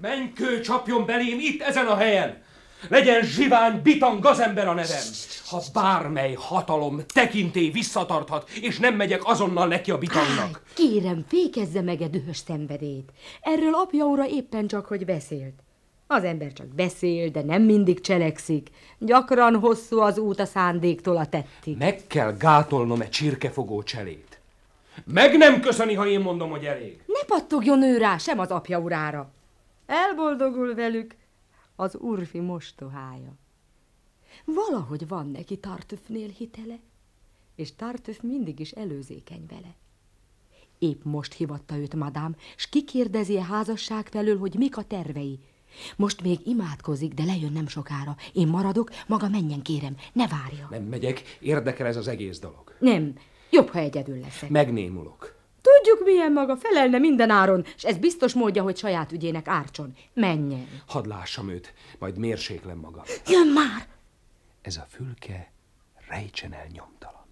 Menkő csapjon belém itt, ezen a helyen! Legyen zsivány, bitan, gazember a nevem! Ha bármely hatalom tekinté visszatarthat, és nem megyek azonnal neki a bitannak! Áj, kérem, fékezze meg a dühös szenvedét! Erről apja ura éppen csak, hogy beszélt. Az ember csak beszél, de nem mindig cselekszik. Gyakran hosszú az út a szándéktól a tettig. Meg kell gátolnom egy csirkefogó cselét. Meg nem köszöni, ha én mondom, hogy elég. Ne pattogjon ő rá, sem az apja urára. Elboldogul velük az urfi mostohája. Valahogy van neki Tartüfnél hitele, és Tartüf mindig is előzékeny vele. Épp most hivatta őt, madám, s kikérdezi a házasság felől, hogy mik a tervei. Most még imádkozik, de lejön nem sokára. Én maradok, maga menjen, kérem, ne várja. Nem megyek, érdekel ez az egész dolog. Nem, jobb, ha egyedül leszek. Megnémulok. Tudjuk, milyen maga, felelne minden áron, és ez biztos módja, hogy saját ügyének árcson. Menjen. Hadd lássam őt, majd mérséklem magam. Jön már! Ez a fülke rejtsen el nyomtalan.